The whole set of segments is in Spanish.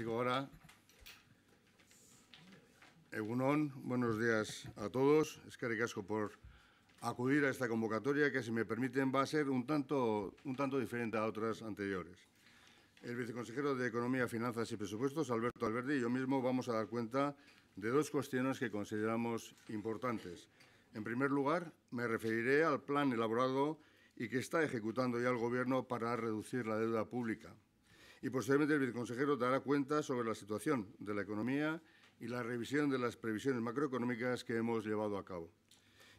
Ahora, Egunon, buenos días a todos. Es que por acudir a esta convocatoria que, si me permiten, va a ser un tanto, un tanto diferente a otras anteriores. El viceconsejero de Economía, Finanzas y Presupuestos, Alberto Alberdi, y yo mismo vamos a dar cuenta de dos cuestiones que consideramos importantes. En primer lugar, me referiré al plan elaborado y que está ejecutando ya el Gobierno para reducir la deuda pública y posteriormente el viceconsejero dará cuenta sobre la situación de la economía y la revisión de las previsiones macroeconómicas que hemos llevado a cabo.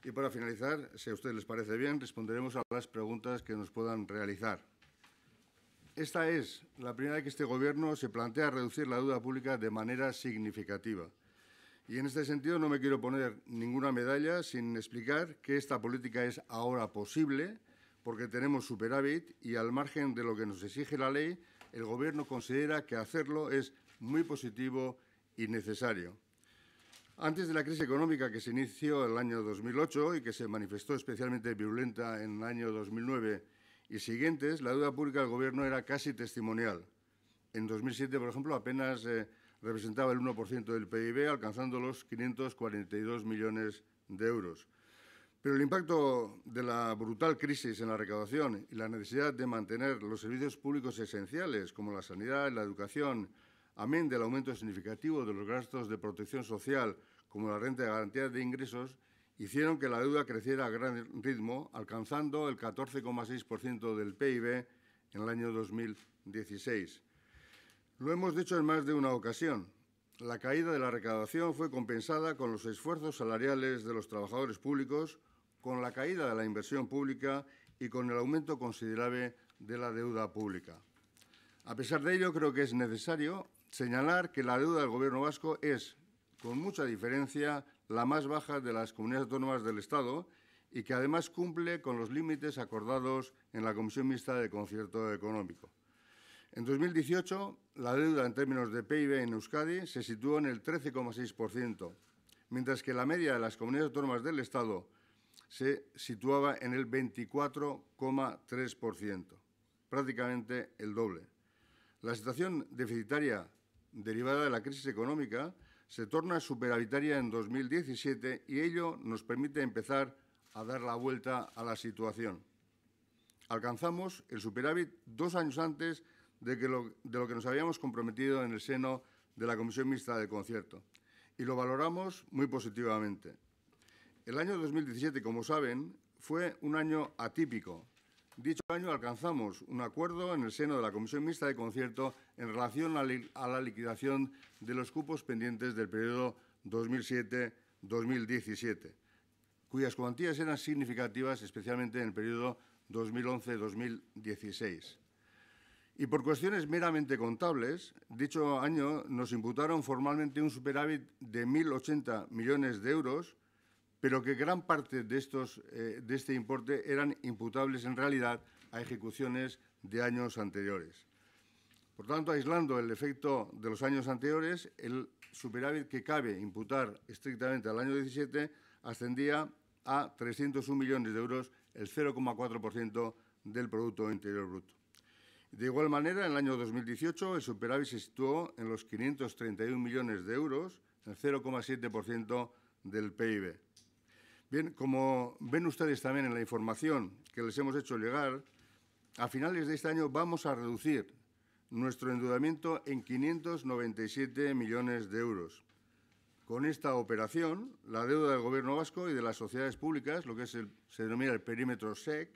Y para finalizar, si a ustedes les parece bien, responderemos a las preguntas que nos puedan realizar. Esta es la primera vez que este Gobierno se plantea reducir la deuda pública de manera significativa. Y en este sentido no me quiero poner ninguna medalla sin explicar que esta política es ahora posible porque tenemos superávit y al margen de lo que nos exige la ley, el Gobierno considera que hacerlo es muy positivo y necesario. Antes de la crisis económica que se inició en el año 2008 y que se manifestó especialmente virulenta en el año 2009 y siguientes, la deuda pública del Gobierno era casi testimonial. En 2007, por ejemplo, apenas eh, representaba el 1% del PIB, alcanzando los 542 millones de euros. Pero el impacto de la brutal crisis en la recaudación y la necesidad de mantener los servicios públicos esenciales como la sanidad y la educación, amén del aumento significativo de los gastos de protección social como la renta de garantía de ingresos, hicieron que la deuda creciera a gran ritmo, alcanzando el 14,6% del PIB en el año 2016. Lo hemos dicho en más de una ocasión, la caída de la recaudación fue compensada con los esfuerzos salariales de los trabajadores públicos, con la caída de la inversión pública y con el aumento considerable de la deuda pública. A pesar de ello, creo que es necesario señalar que la deuda del Gobierno vasco es, con mucha diferencia, la más baja de las comunidades autónomas del Estado y que además cumple con los límites acordados en la Comisión Mixta de Concierto Económico. En 2018, la deuda en términos de PIB en Euskadi se situó en el 13,6%, mientras que la media de las comunidades autónomas del Estado se situaba en el 24,3%, prácticamente el doble. La situación deficitaria derivada de la crisis económica se torna superavitaria en 2017 y ello nos permite empezar a dar la vuelta a la situación. Alcanzamos el superávit dos años antes de, lo, que nos habíamos comprometido en el seno de la Comisión Mixta de Concierto y lo valoramos muy positivamente. El año 2017, como saben, fue un año atípico. Dicho año alcanzamos un acuerdo en el seno de la Comisión Mixta de Concierto en relación a la liquidación de los cupos pendientes del periodo 2007-2017, cuyas cuantías eran significativas, especialmente en el periodo 2011-2016. Y por cuestiones meramente contables, dicho año nos imputaron formalmente un superávit de 1.080 millones de euros, pero que gran parte de, estos, eh, de este importe eran imputables en realidad a ejecuciones de años anteriores. Por tanto, aislando el efecto de los años anteriores, el superávit que cabe imputar estrictamente al año 17 ascendía a 301 millones de euros, el 0,4% del Producto Interior Bruto. De igual manera, en el año 2018 el superávit se situó en los 531 millones de euros, el 0,7% del PIB. Bien, como ven ustedes también en la información que les hemos hecho llegar, a finales de este año vamos a reducir nuestro endeudamiento en 597 millones de euros. Con esta operación, la deuda del Gobierno vasco y de las sociedades públicas, lo que se denomina el perímetro SEC,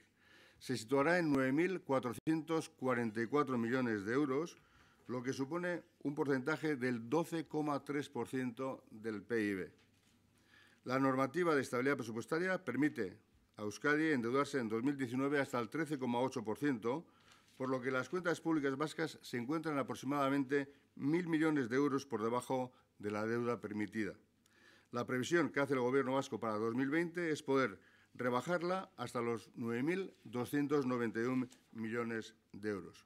se situará en 9.444 millones de euros, lo que supone un porcentaje del 12,3% del PIB. La normativa de estabilidad presupuestaria permite a Euskadi endeudarse en 2019 hasta el 13,8%, por lo que las cuentas públicas vascas se encuentran aproximadamente 1.000 millones de euros por debajo de la deuda permitida. La previsión que hace el Gobierno vasco para 2020 es poder rebajarla hasta los 9.291 millones de euros.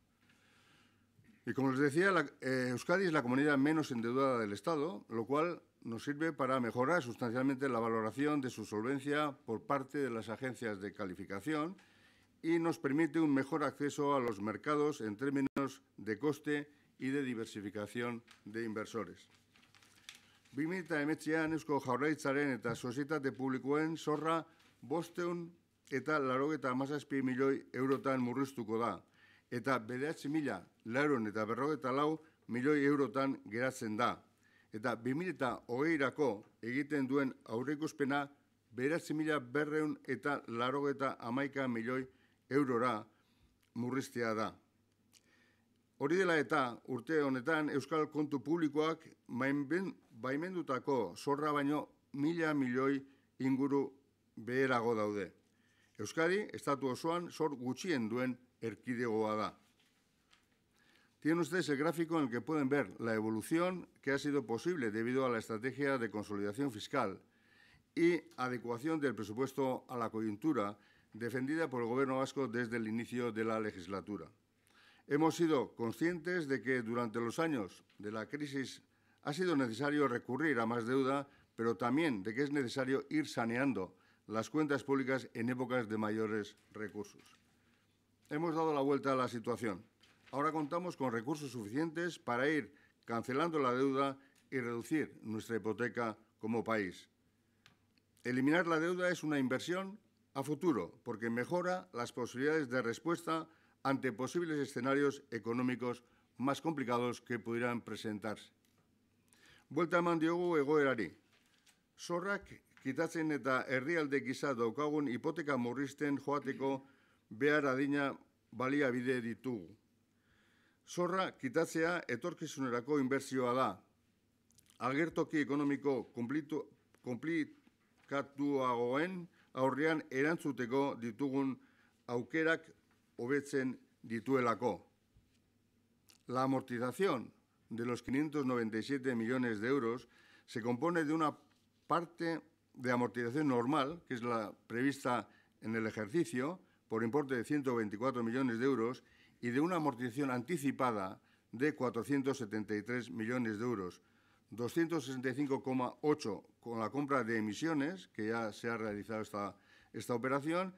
Y como les decía, eh, Euskadi es la comunidad menos endeudada del Estado, lo cual nos sirve para mejorar sustancialmente la valoración de su solvencia por parte de las agencias de calificación y nos permite un mejor acceso a los mercados en términos de coste y de diversificación de inversores. 2008an Eusko Jaurlaritzaren eta sozietate publikoen sorra bosteun eta larogeta amazazpi milioi eurotan murriztuko da, eta bedeatzi mila laron eta berrogeta lau milioi eurotan geratzen da. eta 2000 eta egiten duen aurreikuspena beratzi mila berreun eta larogo eta milioi eurora murriztea da. Hori dela eta urte honetan Euskal Kontu Publikoak mainben, baimendutako zorra baino mila milioi inguru beherago daude. Euskari, estatu osoan, zor gutxien duen erkidegoa da. Tienen ustedes el gráfico en el que pueden ver la evolución que ha sido posible debido a la estrategia de consolidación fiscal y adecuación del presupuesto a la coyuntura defendida por el Gobierno vasco desde el inicio de la legislatura. Hemos sido conscientes de que durante los años de la crisis ha sido necesario recurrir a más deuda, pero también de que es necesario ir saneando las cuentas públicas en épocas de mayores recursos. Hemos dado la vuelta a la situación. Ahora contamos con recursos suficientes para ir cancelando la deuda y reducir nuestra hipoteca como país. Eliminar la deuda es una inversión a futuro porque mejora las posibilidades de respuesta ante posibles escenarios económicos más complicados que pudieran presentarse. Vuelta a egoerari. real de eta herrialde gisa daukagun hipoteca murristen joateko behar baliabide ditugu. Zorra kitatzea etorkizunerako inbertsioa da. Agertoki ekonomiko konplitu, komplikatuagoen aurrean erantzuteko ditugun aukerak hobetzen dituelako. La amortización de los 597 millones de euros se compone de una parte de amortización normal, que es la prevista en el ejercicio, por importe de 124 millones de euros, y de una amortización anticipada de 473 millones de euros, 265,8 con la compra de emisiones, que ya se ha realizado esta, esta operación,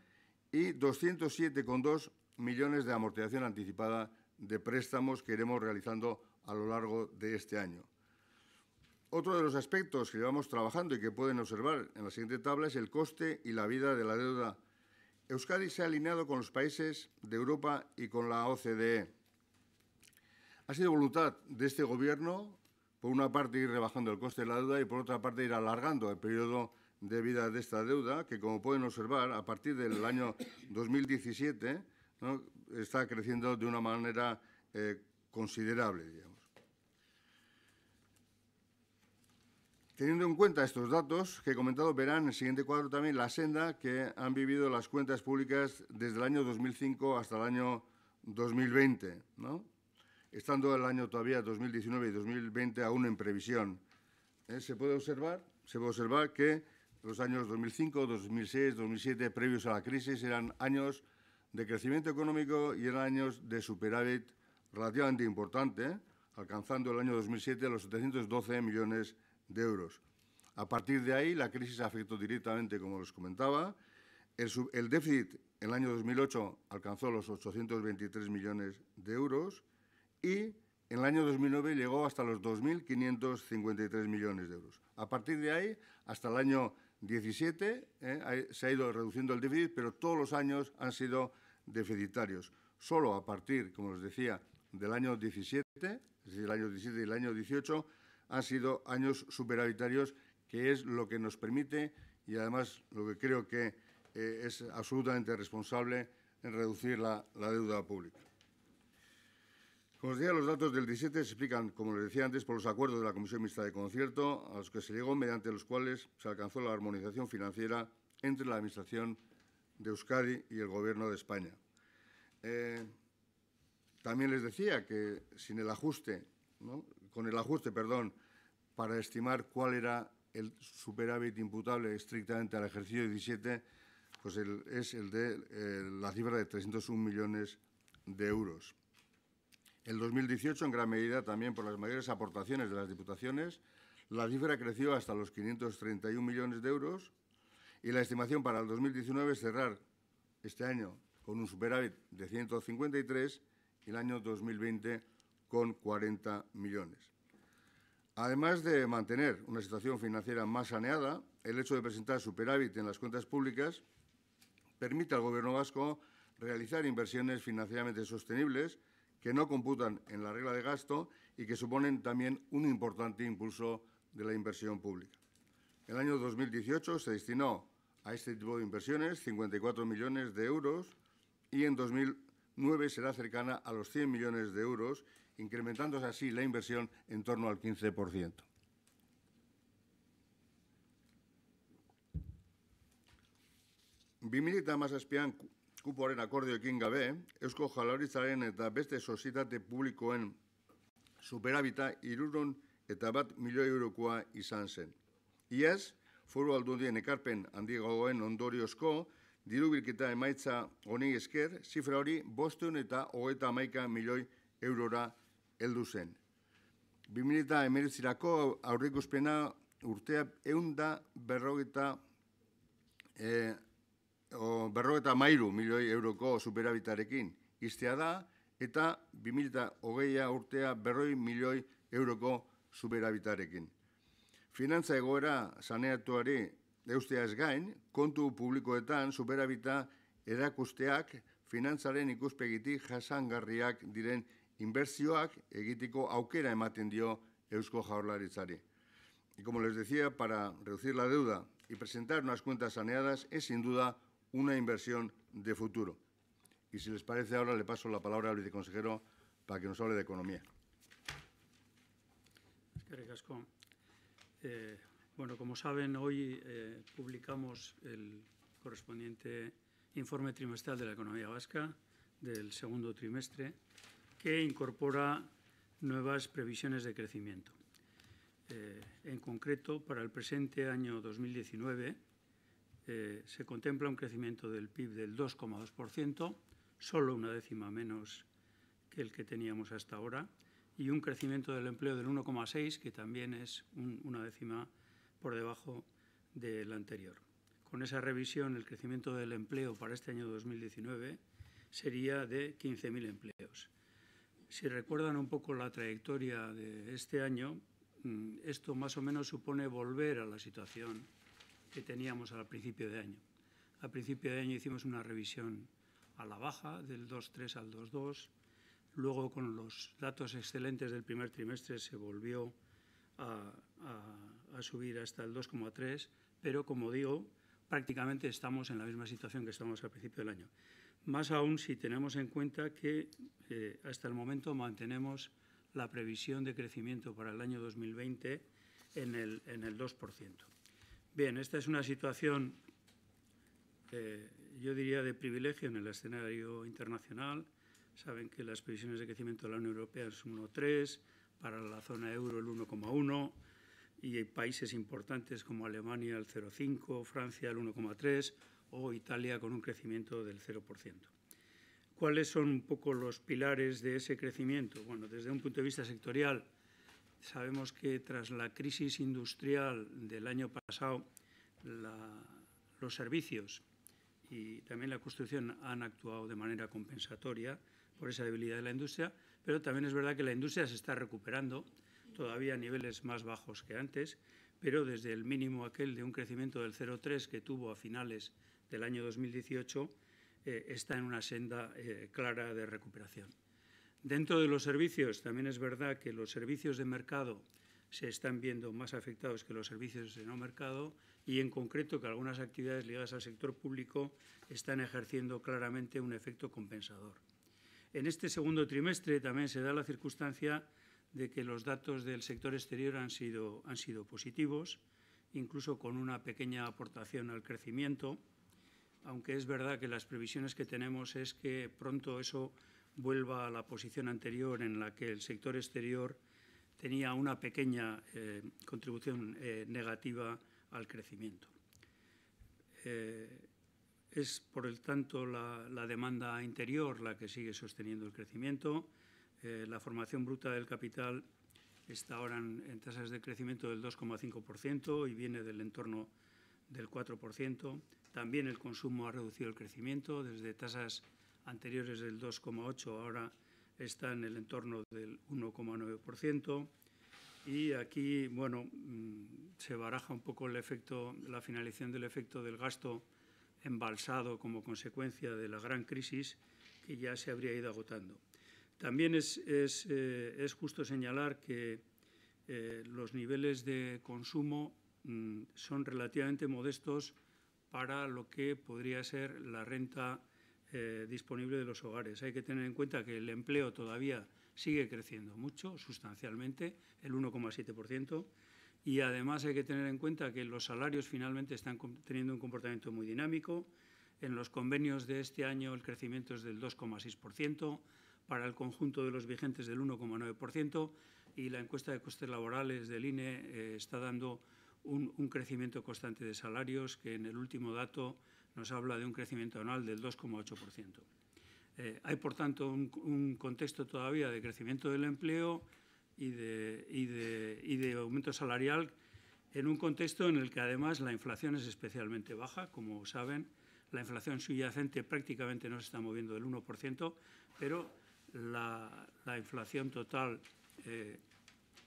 y 207,2 millones de amortización anticipada de préstamos que iremos realizando a lo largo de este año. Otro de los aspectos que llevamos trabajando y que pueden observar en la siguiente tabla es el coste y la vida de la deuda Euskadi se ha alineado con los países de Europa y con la OCDE. Ha sido voluntad de este Gobierno, por una parte, ir rebajando el coste de la deuda y, por otra parte, ir alargando el periodo de vida de esta deuda, que, como pueden observar, a partir del año 2017 está creciendo de una manera eh, considerable. Teniendo en cuenta estos datos que he comentado, verán en el siguiente cuadro también la senda que han vivido las cuentas públicas desde el año 2005 hasta el año 2020, estando el año todavía 2019 y 2020 aún en previsión. ¿Eh? Se, puede observar, se puede observar que los años 2005, 2006, 2007, previos a la crisis, eran años de crecimiento económico y eran años de superávit relativamente importante, alcanzando el año 2007 los 712 millones de de euros. A partir de ahí, la crisis afectó directamente, como les comentaba. El, déficit en el año 2008 alcanzó los 823 millones de euros y en el año 2009 llegó hasta los 2.553 millones de euros. A partir de ahí, hasta el año 17, eh, se ha ido reduciendo el déficit, pero todos los años han sido deficitarios. Solo a partir, como les decía, del año 17, es decir, el año 17 y el año 18, han sido años superavitarios, que es lo que nos permite y además lo que creo que eh, es absolutamente responsable en reducir la, deuda pública. Como os decía, los datos del 17 se explican, como les decía antes, por los acuerdos de la Comisión Mixta de Concierto, a los que se llegó mediante los cuales se alcanzó la armonización financiera entre la Administración de Euskadi y el Gobierno de España. Eh, también les decía que sin el ajuste, con el ajuste, perdón, para estimar cuál era el superávit imputable estrictamente al ejercicio 17, pues es el de eh, la cifra de 301 millones de euros. El 2018, en gran medida también por las mayores aportaciones de las diputaciones, la cifra creció hasta los 531 millones de euros y la estimación para el 2019 es cerrar este año con un superávit de 153 y el año 2020 con 40 millones. Además de mantener una situación financiera más saneada, el hecho de presentar superávit en las cuentas públicas permite al Gobierno vasco realizar inversiones financieramente sostenibles que no computan en la regla de gasto y que suponen también un importante impulso de la inversión pública. El año 2018 se destinó a este tipo de inversiones 54 millones de euros y en 2009 será cercana a los 100 millones de euros incrementándose así la inversión en torno al 15%. Bimilita mazazpian kupoaren akordioekin gabe, Eusko Jalaritzaren eta beste sositate publikoen superabita irurun eta bat milioi eurokoa izan zen. Iaz, foru aldundien ekarpen handiagoen ondoriozko, diru bilketa emaitza honi esker, zifra hori bostun eta hogeita amaika milioi eurora heldu zen. Bi milita aurreikuspena aurrikuspena urtea eun da berrogeta berrogeta e, mairu milioi euroko superabitarekin iztea da eta bi a hogeia urtea berroi milioi euroko superabitarekin. Finantza egoera saneatuari deustea ez gain, kontu publikoetan superabita erakusteak finantzaren ikuspegitik jasangarriak diren inversioak egiteko aukera ematen dio Eusko Jaurlaritzari. Y como les decía, para reducir la deuda y presentar unas cuentas saneadas es sin duda una inversión de futuro. Y si les parece, ahora le paso la palabra al viceconsejero para que nos hable de economía. Es que eh, bueno, como saben, hoy eh, publicamos el correspondiente informe trimestral de la economía vasca del segundo trimestre que incorpora nuevas previsiones de crecimiento. Eh, en concreto, para el presente año 2019 eh, se contempla un crecimiento del PIB del 2,2%, solo una décima menos que el que teníamos hasta ahora, y un crecimiento del empleo del 1,6%, que también es una décima por debajo del anterior. Con esa revisión, el crecimiento del empleo para este año 2019 sería de 15.000 empleos. Si recuerdan un poco la trayectoria de este año, mm, esto más o menos supone volver a la situación que teníamos al principio de año. Al principio de año hicimos una revisión a la baja, del 2.3 al 2.2. Luego, con los datos excelentes del primer trimestre, se volvió a, subir hasta el 2,3, pero como digo, prácticamente estamos en la misma situación que estábamos al principio del año más aún si tenemos en cuenta que eh, hasta el momento mantenemos la previsión de crecimiento para el año 2020 en el, en el 2%. Bien, esta es una situación, eh, yo diría, de privilegio en el escenario internacional. Saben que las previsiones de crecimiento de la Unión Europea es 1,3, para la zona euro el 1,1 y hay países importantes como Alemania el 0,5, Francia el 1,3 o Italia con un crecimiento del 0%. ¿Cuáles son un poco los pilares de ese crecimiento? Bueno, desde un punto de vista sectorial, sabemos que tras la crisis industrial del año pasado, los servicios y también la construcción han actuado de manera compensatoria por esa debilidad de la industria, pero también es verdad que la industria se está recuperando, todavía a niveles más bajos que antes, pero desde el mínimo aquel de un crecimiento del 0,3 que tuvo a finales del año 2018 eh, está en una senda eh, clara de recuperación. Dentro de los servicios, también es verdad que los servicios de mercado se están viendo más afectados que los servicios de no mercado y en concreto que algunas actividades ligadas al sector público están ejerciendo claramente un efecto compensador. En este segundo trimestre también se da la circunstancia de que los datos del sector exterior han sido positivos, incluso con una pequeña aportación al crecimiento aunque es verdad que las previsiones que tenemos es que pronto eso vuelva a la posición anterior en la que el sector exterior tenía una pequeña eh, contribución eh, negativa al crecimiento. Eh, es, por el tanto, la, demanda interior la que sigue sosteniendo el crecimiento. la formación bruta del capital está ahora en tasas de crecimiento del 2,5% y viene del entorno del 4%. También el consumo ha reducido el crecimiento desde tasas anteriores del 2,8 ahora está en el entorno del 1,9%. Y aquí, bueno, mm, se baraja un poco el efecto, la finalización del efecto del gasto embalsado como consecuencia de la gran crisis que ya se habría ido agotando. También es, eh, justo señalar que eh, los niveles de consumo Mm, son relativamente modestos para lo que podría ser la renta eh, disponible de los hogares. Hay que tener en cuenta que el empleo todavía sigue creciendo mucho, sustancialmente, el 1,7%, y además hay que tener en cuenta que los salarios finalmente están teniendo un comportamiento muy dinámico. En los convenios de este año el crecimiento es del 2,6%, para el conjunto de los vigentes del 1,9%, y la encuesta de costes laborales del INE eh, está dando un, crecimiento constante de salarios que en el último dato nos habla de un crecimiento anual del 2,8%. Eh, hay, por tanto, un, contexto todavía de crecimiento del empleo y de, aumento salarial en un contexto en el que, además, la inflación es especialmente baja, como saben. La inflación subyacente prácticamente no se está moviendo del 1%, pero la, inflación total eh,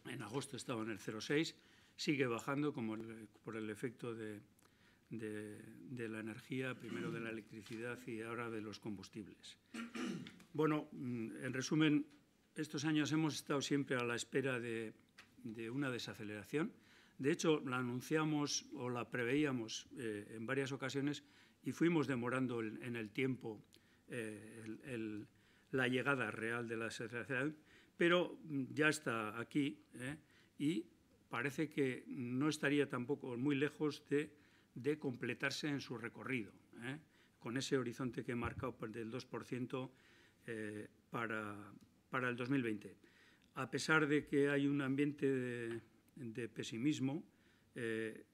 en agosto estaba en el 0,6% sigue bajando como por el efecto de, de, la energía, primero de la electricidad y ahora de los combustibles. Bueno, mm, en resumen, estos años hemos estado siempre a la espera de, de una desaceleración. De hecho, la anunciamos o la preveíamos eh, en varias ocasiones y fuimos demorando en el tiempo eh, la llegada real de la desaceleración, pero ya está aquí ¿eh? y parece que no estaría tampoco muy lejos de, completarse en su recorrido, ¿eh? con ese horizonte que he marcado del 2% eh, para, el 2020. A pesar de que hay un ambiente de, pesimismo, eh,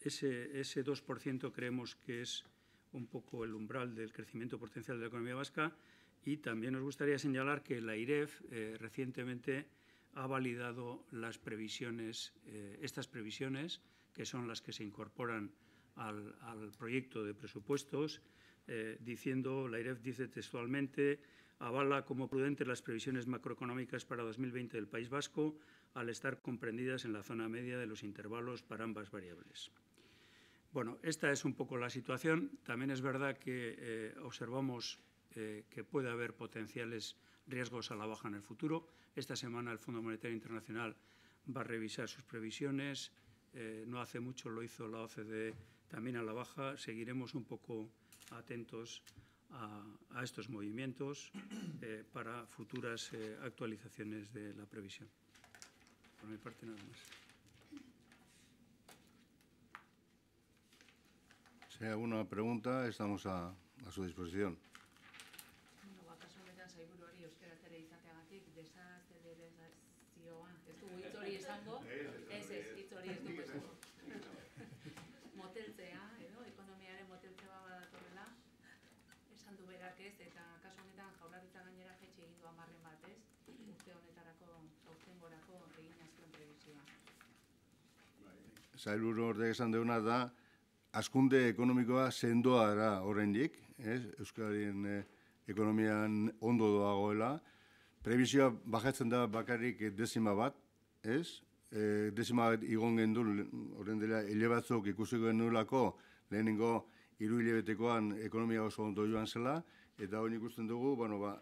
ese, ese 2% creemos que es un poco el umbral del crecimiento potencial de la economía vasca y también nos gustaría señalar que la IREF recientemente ha validado las previsiones, eh, estas previsiones, que son las que se incorporan al, proyecto de presupuestos, eh, diciendo, la IREF dice textualmente, avala como prudente las previsiones macroeconómicas para 2020 del País Vasco, al estar comprendidas en la zona media de los intervalos para ambas variables. Bueno, esta es un poco la situación. También es verdad que eh, observamos que puede haber potenciales riesgos a la baja en el futuro. Esta semana el Fondo Monetario Internacional va a revisar sus previsiones. Eh, no hace mucho lo hizo la OCDE también a la baja. Seguiremos un poco atentos a, estos movimientos eh, para futuras eh, actualizaciones de la previsión. Por mi parte, nada más. Si hay alguna pregunta, estamos a su disposición. hori esango, ez ez, hitz hori ez dugu esango. Moteltzea, edo, ekonomiaren moteltzea badatorrela, esan du berak ez, eta kasu honetan jaularitza gainera jetxe egin duan marren bat ez, urte honetarako, aurten gorako, egin azkuen prebizioa. Zailur horrek esan duguna da, askunde ekonomikoa sendoa era horrendik, Euskarien eh, ekonomian ondo doagoela, prebizioa bajatzen da bakarrik dezima bat, ez? E, dezima bat igon gendun, horren dela, hile batzuk ikusiko genuelako, lehenengo, iru betekoan ekonomia oso ondo joan zela, eta hori ikusten dugu, bueno, ba,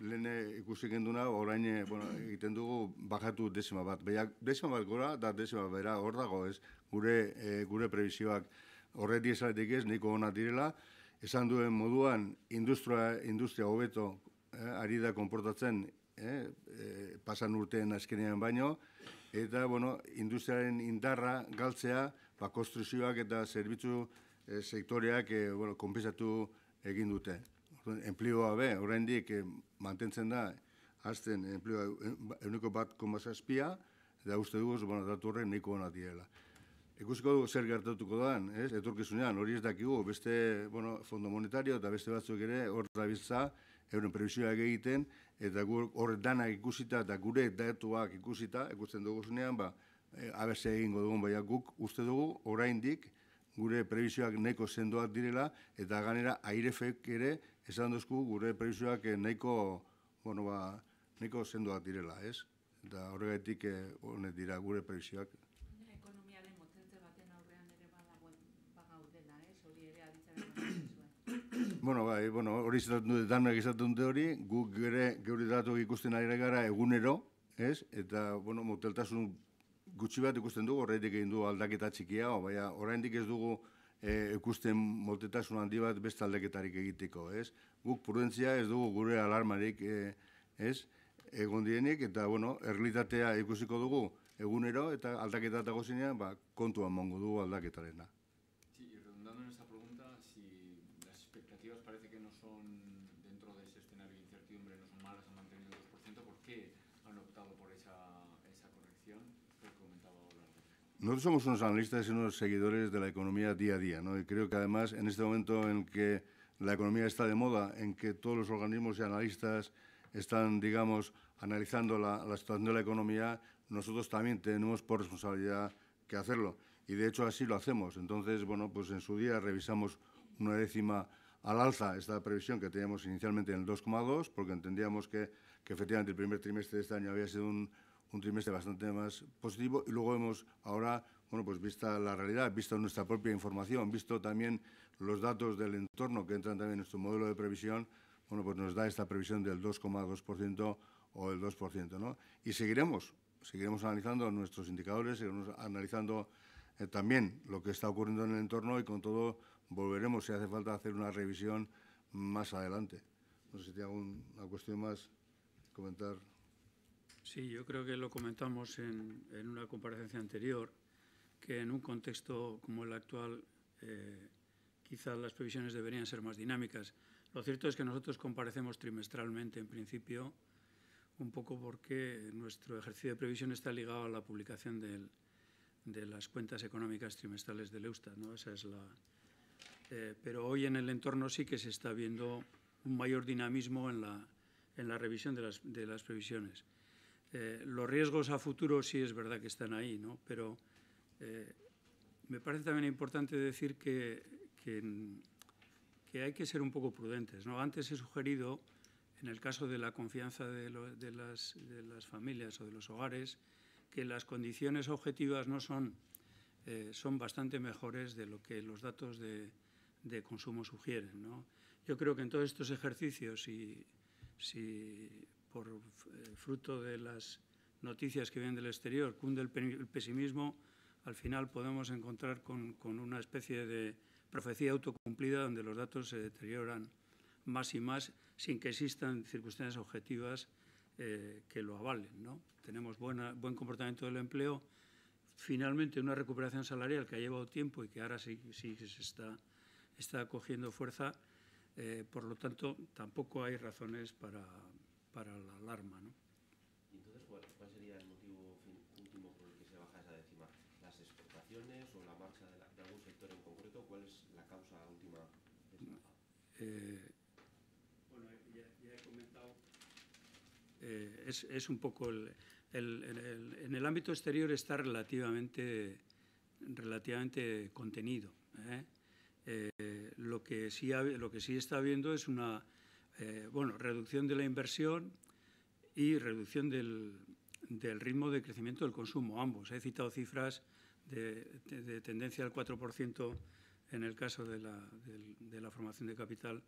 lehen ikusi genduna, orain e, bueno, egiten dugu bajatu desima bat. Baina desima bat gora, da bat bera hor dago, ez, gure, e, gure prebizioak horreti esaletik ez, niko ona direla, esan duen moduan, industria, industria hobeto eh, ari da konportatzen Eh, eh, pasan urtean azkenean baino, eta, bueno, industriaren indarra galtzea, ba, konstruzioak eta zerbitzu e, sektoreak, e, bueno, konpizatu egin dute. Enplioa be, oraindik e, mantentzen da, hasten enplioa euniko bat komazazpia, eta uste dugu, bueno, datu horrek niko hona diela. Ekusiko dugu zer gertatuko daan, ez? Eturkizunean, hori ez dakigu, beste, bueno, fondo monetario eta beste batzuk ere, hor da euren prebizioa egiten, eta hor danak ikusita, eta gure datuak ikusita, ikusten dugu zunean, ba, e, abese egingo dugun, baina guk uste dugu, oraindik gure prebizioak neko sendoak direla, eta ganera airefek ere, esan duzku gure prebizioak e, nahiko, bueno, ba, nahiko sendoak direla, ez? Eta horregatik, e, honet dira, gure prebizioak. Bueno, bai, bueno, hori izaten dute, danak izaten hori, guk gure, gure datu ikusten ari gara egunero, ez? Eta, bueno, moteltasun gutxi bat ikusten dugu, horreitik egin du aldaketa txikia, baina oraindik ez dugu eh, ikusten moteltasun handi bat beste aldaketarik egiteko, ez? Guk prudentzia ez dugu gure alarmarik, e, ez? Egon eta, bueno, erlitatea ikusiko dugu, egunero eta aldaketa dago ba, kontuan mongo dugu aldaketarena. Nosotros somos unos analistas y unos seguidores de la economía día a día, ¿no? Y creo que además en este momento en que la economía está de moda, en que todos los organismos y analistas están, digamos, analizando la, situación de la economía, nosotros también tenemos por responsabilidad que hacerlo. Y de hecho así lo hacemos. Entonces, bueno, pues en su día revisamos una décima al alza esta previsión que teníamos inicialmente en el 2,2, porque entendíamos que, que efectivamente el primer trimestre de este año había sido un, un trimestre bastante más positivo y luego hemos ahora, bueno, pues vista la realidad, visto nuestra propia información, visto también los datos del entorno que entran también en nuestro modelo de previsión, bueno, pues nos da esta previsión del 2,2% o el 2%, ¿no? Y seguiremos, seguiremos analizando nuestros indicadores, seguiremos analizando eh, también lo que está ocurriendo en el entorno y con todo volveremos, si hace falta, hacer una revisión más adelante. No sé si tiene alguna cuestión más comentar. Sí, yo creo que lo comentamos en, una comparecencia anterior, que en un contexto como el actual eh, quizás las previsiones deberían ser más dinámicas. Lo cierto es que nosotros comparecemos trimestralmente en principio, un poco porque nuestro ejercicio de previsión está ligado a la publicación del, de las cuentas económicas trimestrales del Leusta. Esa es la, eh, pero hoy en el entorno sí que se está viendo un mayor dinamismo en la, en la revisión de las, de las previsiones. Eh, los riesgos a futuro sí es verdad que están ahí, ¿no? pero eh, me parece también importante decir que, que, hay que ser un poco prudentes. ¿no? Antes he sugerido, en el caso de la confianza de, de, las, familias o de los hogares, que las condiciones objetivas no son, eh, son bastante mejores de lo que los datos de, consumo sugieren. ¿no? Yo creo que en todos estos ejercicios, si, si por eh, fruto de las noticias que vienen del exterior, cunde el, pesimismo, al final podemos encontrar con, con, una especie de profecía autocumplida donde los datos se deterioran más y más sin que existan circunstancias objetivas eh, que lo avalen. ¿no? Tenemos buena, buen comportamiento del empleo, finalmente una recuperación salarial que ha llevado tiempo y que ahora sí, sí se está, está cogiendo fuerza. Eh, por lo tanto, tampoco hay razones para, para la alarma. ¿no? ¿Y entonces cuál, sería el motivo último por el que se baja esa décima? ¿Las exportaciones o la marcha de, algún sector en concreto? ¿Cuál es la causa última eh, bueno, eh, ya, he comentado. Eh, es, es, un poco el, el, en el ámbito exterior está relativamente, relativamente contenido. lo, que sí, lo que sí está habiendo es una eh, bueno, reducción de la inversión y reducción del, ritmo de crecimiento del consumo, ambos. He citado cifras de, tendencia al 4% en el caso de la, formación de capital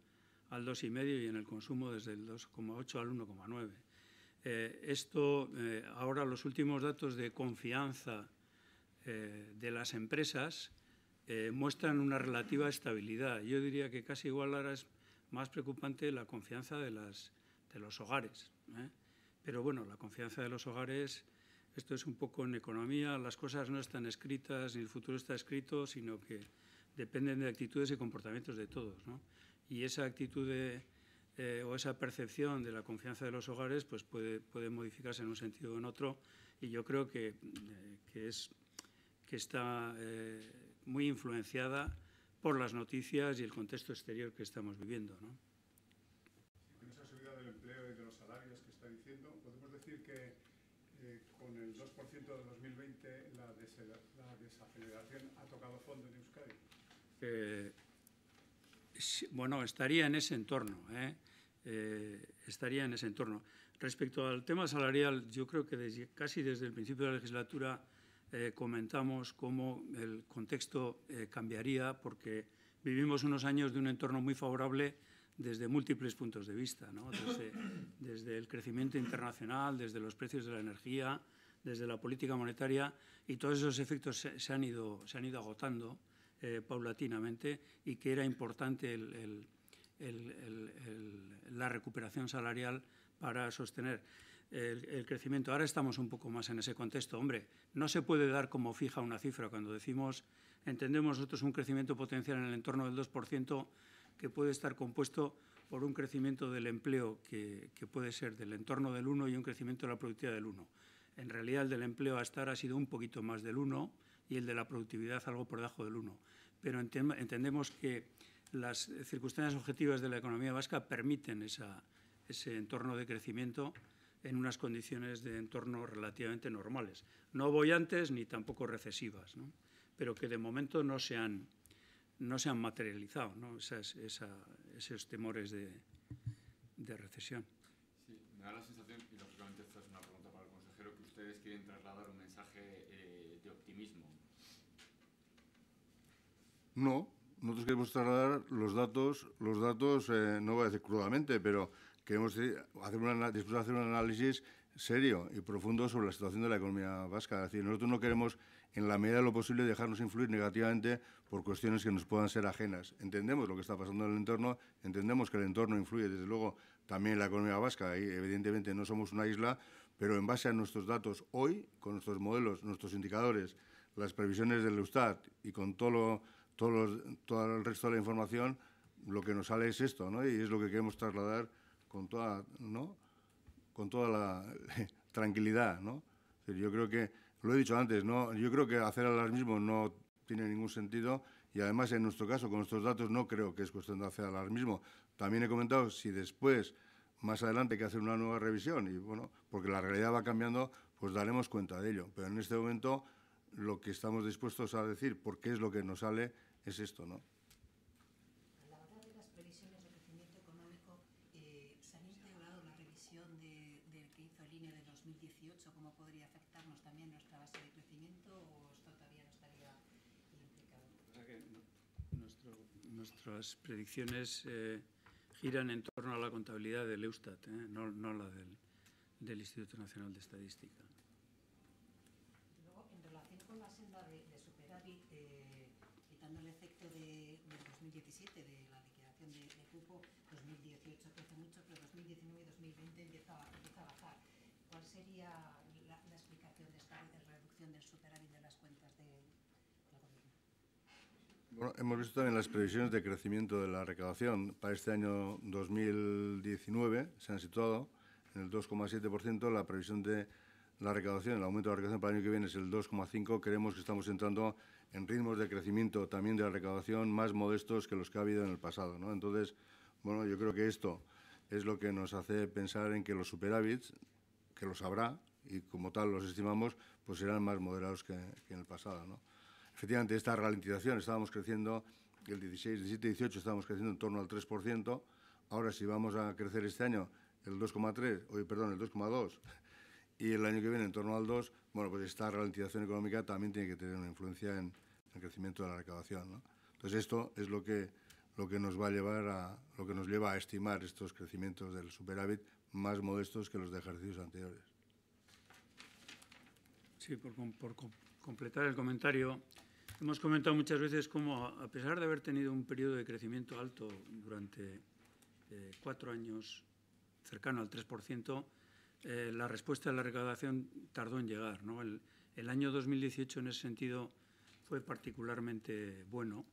al 2,5% y en el consumo desde el 2,8 al 1,9%. Eh, esto, eh, ahora los últimos datos de confianza de las empresas muestran una relativa estabilidad. Yo diría que casi igual ahora es más preocupante la confianza de, las, de los hogares. ¿eh? Pero bueno, la confianza de los hogares, esto es un poco en economía, las cosas no están escritas, ni el futuro está escrito, sino que dependen de actitudes y comportamientos de todos. ¿no? Y esa actitud eh, o esa percepción de la confianza de los hogares pues puede, puede modificarse en un sentido o en otro y yo creo que, eh, es, que está muy influenciada por las noticias y el contexto exterior que estamos viviendo. ¿no? Con esa subida del empleo y de los salarios que está diciendo, podemos decir que eh, con el 2% de 2020 la, desaceleración ha tocado fondo en Euskadi. Eh, bueno, estaría en ese entorno. ¿eh? estaría en ese entorno. Respecto al tema salarial, yo creo que casi desde el principio de la legislatura eh, comentamos cómo el contexto eh, cambiaría porque vivimos unos años de un entorno muy favorable desde múltiples puntos de vista, desde, el crecimiento internacional, desde los precios de la energía, desde la política monetaria y todos esos efectos se, han, ido, se han ido agotando eh, paulatinamente y que era importante la recuperación salarial para sostener el, crecimiento. Ahora estamos un poco más en ese contexto. Hombre, no se puede dar como fija una cifra. Cuando decimos, entendemos nosotros un crecimiento potencial en el entorno del 2%, que puede estar compuesto por un crecimiento del empleo que, puede ser del entorno del 1 y un crecimiento de la productividad del 1. En realidad, el del empleo hasta ahora ha sido un poquito más del 1 y el de la productividad algo por debajo del 1. Pero entendemos que las circunstancias objetivas de la economía vasca permiten ese entorno de crecimiento en unas condiciones de entorno relativamente normales, no boyantes ni tampoco recesivas, ¿no? pero que de momento no se han, no se han materializado ¿no? esos temores de, de recesión. me da la sensación, y lógicamente esta es una pregunta para el consejero, que ustedes quieren trasladar un mensaje eh, de optimismo. No, nosotros queremos trasladar los datos, los datos, eh, no voy a decir crudamente, pero queremos hacer una, después hacer un análisis serio y profundo sobre la situación de la economía vasca. decir, nosotros no queremos, en la medida de lo posible, dejarnos influir negativamente por cuestiones que nos puedan ser ajenas. Entendemos lo que está pasando en el entorno, entendemos que el entorno influye, desde luego, también en la economía vasca. Y, evidentemente, no somos una isla, pero en base a nuestros datos hoy, con nuestros modelos, nuestros indicadores, las previsiones del Eustat y con todo, todo el resto de la información, lo que nos sale es esto, ¿no? Y es lo que queremos trasladar con toda, con toda la tranquilidad. ¿no? Yo creo que, lo he dicho antes, ¿no? yo creo que hacer alarmismo no tiene ningún sentido y además en nuestro caso, con nuestros datos, no creo que es cuestión de hacer alarmismo. También he comentado si después, más adelante, hay que hacer una nueva revisión, y bueno, porque la realidad va cambiando, pues daremos cuenta de ello. Pero en este momento lo que estamos dispuestos a decir, porque es lo que nos sale, es esto, ¿no? Las predicciones eh, giran en torno a la contabilidad del Eustat, eh, no, no, la del, del, Instituto Nacional de Estadística. Luego, en relación con la senda de, superávit, eh, quitando el efecto de, del 2017, de la liquidación de, de cupo, 2018 crece mucho, pero 2019 y 2020 empieza, empieza a bajar. ¿Cuál sería la, explicación de esta reducción del superávit de las cuentas de, bueno, hemos visto también las previsiones de crecimiento de la recaudación. Para este año 2019 se han situado en el 2,7%. La previsión de la recaudación, el aumento de la recaudación para el año que viene es el 2,5%. Creemos que estamos entrando en ritmos de crecimiento también de la recaudación más modestos que los que ha habido en el pasado. Entonces, bueno, yo creo que esto es lo que nos hace pensar en que los superávits, que los habrá, y como tal los estimamos, pues serán más moderados que, que en el pasado. ¿no? efectivamente esta ralentización, estábamos creciendo el 16, 17, 18, estábamos creciendo en torno al 3%, ahora si vamos a crecer este año el 2,3, hoy perdón, el 2,2 y el año que viene en torno al 2, bueno, pues esta ralentización económica también tiene que tener una influencia en el crecimiento de la recaudación, Entonces esto es lo que lo que nos va a llevar a lo que nos lleva a estimar estos crecimientos del superávit más modestos que los de ejercicios anteriores. Sí, por, completar el comentario, hemos comentado muchas veces cómo, a pesar de haber tenido un periodo de crecimiento alto durante eh, cuatro años, cercano al 3%, eh, la respuesta a la recaudación tardó en llegar. El, año 2018, en ese sentido, fue particularmente bueno.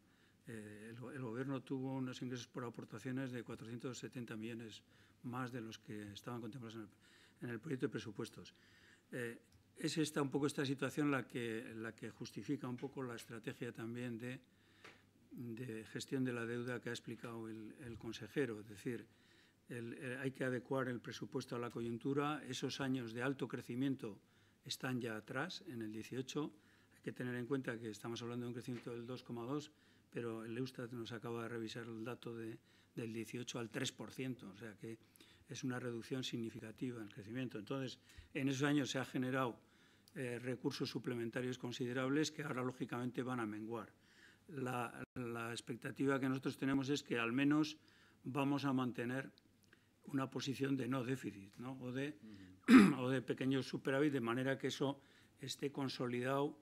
Eh, el, Gobierno tuvo unos ingresos por aportaciones de 470 millones más de los que estaban contemplados en el, en el proyecto de presupuestos es esta un poco esta situación la que, la que justifica un poco la estrategia también de, de gestión de la deuda que ha explicado el, consejero. Es decir, eh, hay que adecuar el presupuesto a la coyuntura. Esos años de alto crecimiento están ya atrás, en el 18. Hay que tener en cuenta que estamos hablando de un crecimiento del 2,2, pero el Eustat nos acaba de revisar el dato de, del 18 al 3%, o sea que es una reducción significativa en el crecimiento. Entonces, en esos años se ha generado eh, recursos suplementarios considerables que ahora lógicamente van a menguar. La, expectativa que nosotros tenemos es que al menos vamos a mantener una posición de no déficit O, de, pequeño superávit, de manera que eso esté consolidado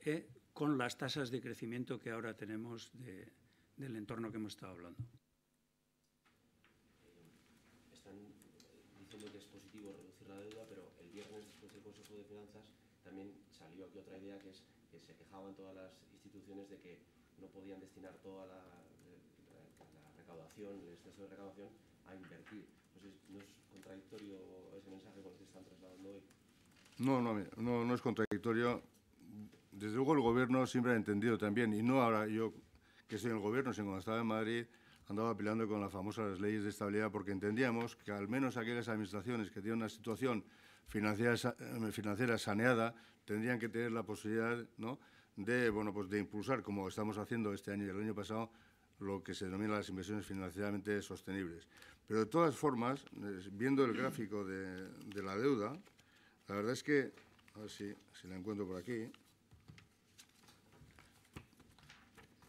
eh, con las tasas de crecimiento que ahora tenemos del entorno que hemos estado hablando. de Finanzas, también salió aquí otra idea que es que se quejaban todas las instituciones de que no podían destinar toda la, recaudación, el exceso de recaudación, a invertir. No, ¿No es contradictorio ese mensaje con el que están trasladando hoy? No, no, no, no es contradictorio. Desde luego el gobierno siempre ha entendido también, y no ahora yo que soy el gobierno, sino cuando estaba en Madrid, andaba peleando con las famosas leyes de estabilidad porque entendíamos que al menos aquellas administraciones que tienen una situación financiera, eh, financiera saneada tendrían que tener la posibilidad de, bueno, pues de impulsar, como estamos haciendo este año y el año pasado, lo que se denomina las inversiones financieramente sostenibles. Pero de todas formas, viendo el gráfico de, la deuda, la verdad es que, a ver si, si la encuentro por aquí,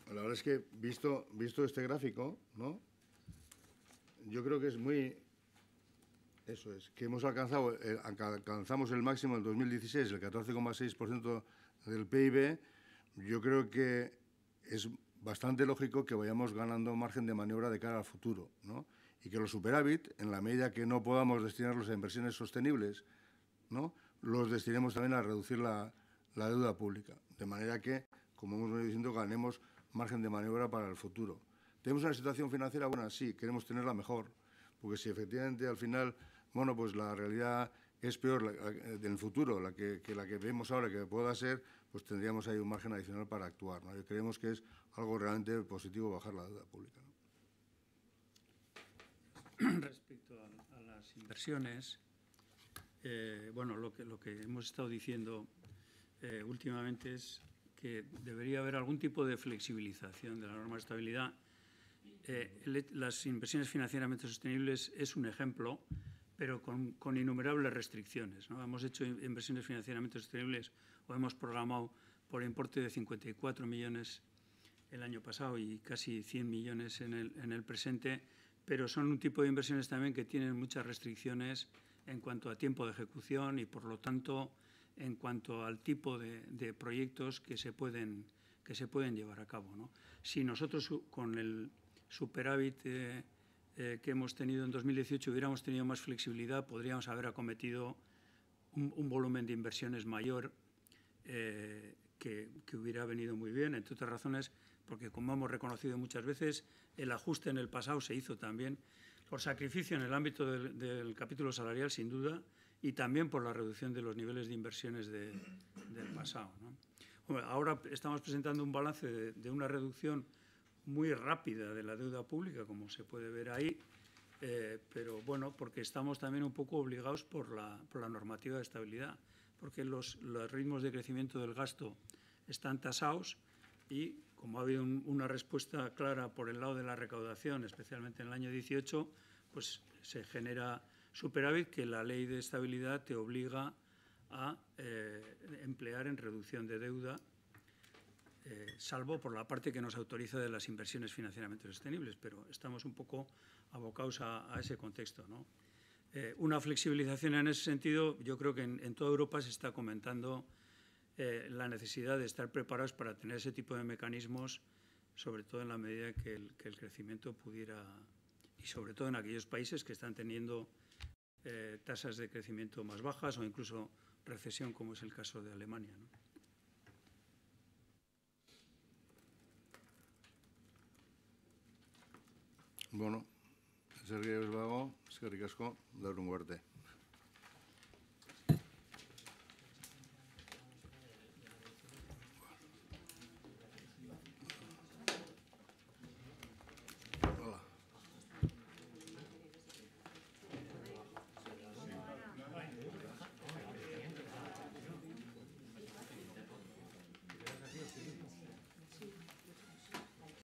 la verdad es que visto, visto este gráfico, ¿no? yo creo que es muy, eso es, que hemos alcanzado, eh, alcanzamos el máximo en 2016, el 14,6% del PIB. Yo creo que es bastante lógico que vayamos ganando margen de maniobra de cara al futuro, ¿no? Y que los superávit, en la medida que no podamos destinarlos a inversiones sostenibles, ¿no? Los destinemos también a reducir la, la deuda pública. De manera que, como hemos venido diciendo, ganemos margen de maniobra para el futuro. ¿Tenemos una situación financiera buena? Sí, queremos tenerla mejor. Porque si efectivamente al final bueno, pues la realidad es peor eh, del futuro la que, la que vemos ahora que pueda ser, pues tendríamos ahí un margen adicional para actuar. creemos que es algo realmente positivo bajar la deuda pública. Respecto a, las inversiones, eh, bueno, lo que, hemos estado diciendo eh, últimamente es que debería haber algún tipo de flexibilización de la norma de estabilidad. las inversiones financieramente sostenibles es un ejemplo pero con, innumerables restricciones. ¿no? Hemos hecho inversiones financieramente sostenibles o hemos programado por importe de 54 millones el año pasado y casi 100 millones en el, presente, pero son un tipo de inversiones también que tienen muchas restricciones en cuanto a tiempo de ejecución y, por lo tanto, en cuanto al tipo de, proyectos que se pueden, que se pueden llevar a cabo. Si nosotros con el superávit eh, eh, que hemos tenido en 2018 hubiéramos tenido más flexibilidad, podríamos haber acometido un, volumen de inversiones mayor eh, que, que, hubiera venido muy bien, entre otras razones, porque como hemos reconocido muchas veces, el ajuste en el pasado se hizo también por sacrificio en el ámbito del, capítulo salarial, sin duda, y también por la reducción de los niveles de inversiones del pasado. ahora estamos presentando un balance de, de una reducción muy rápida de la deuda pública, como se puede ver ahí, eh, pero bueno, porque estamos también un poco obligados por la, normativa de estabilidad, porque los, ritmos de crecimiento del gasto están tasados y como ha habido una respuesta clara por el lado de la recaudación, especialmente en el año 18, pues se genera superávit que la ley de estabilidad te obliga a eh, emplear en reducción de deuda eh, salvo por la parte que nos autoriza de las inversiones financieramente sostenibles, pero estamos un poco abocados a, ese contexto. ¿no? Eh, una flexibilización en ese sentido, yo creo que en, toda Europa se está comentando eh, la necesidad de estar preparados para tener ese tipo de mecanismos, sobre todo en la medida que el, que el crecimiento pudiera, y sobre todo en aquellos países que están teniendo tasas de crecimiento más bajas o incluso recesión, como es el caso de Alemania. ¿no? Bueno, Sergio Sergio ricasco dar un muerte.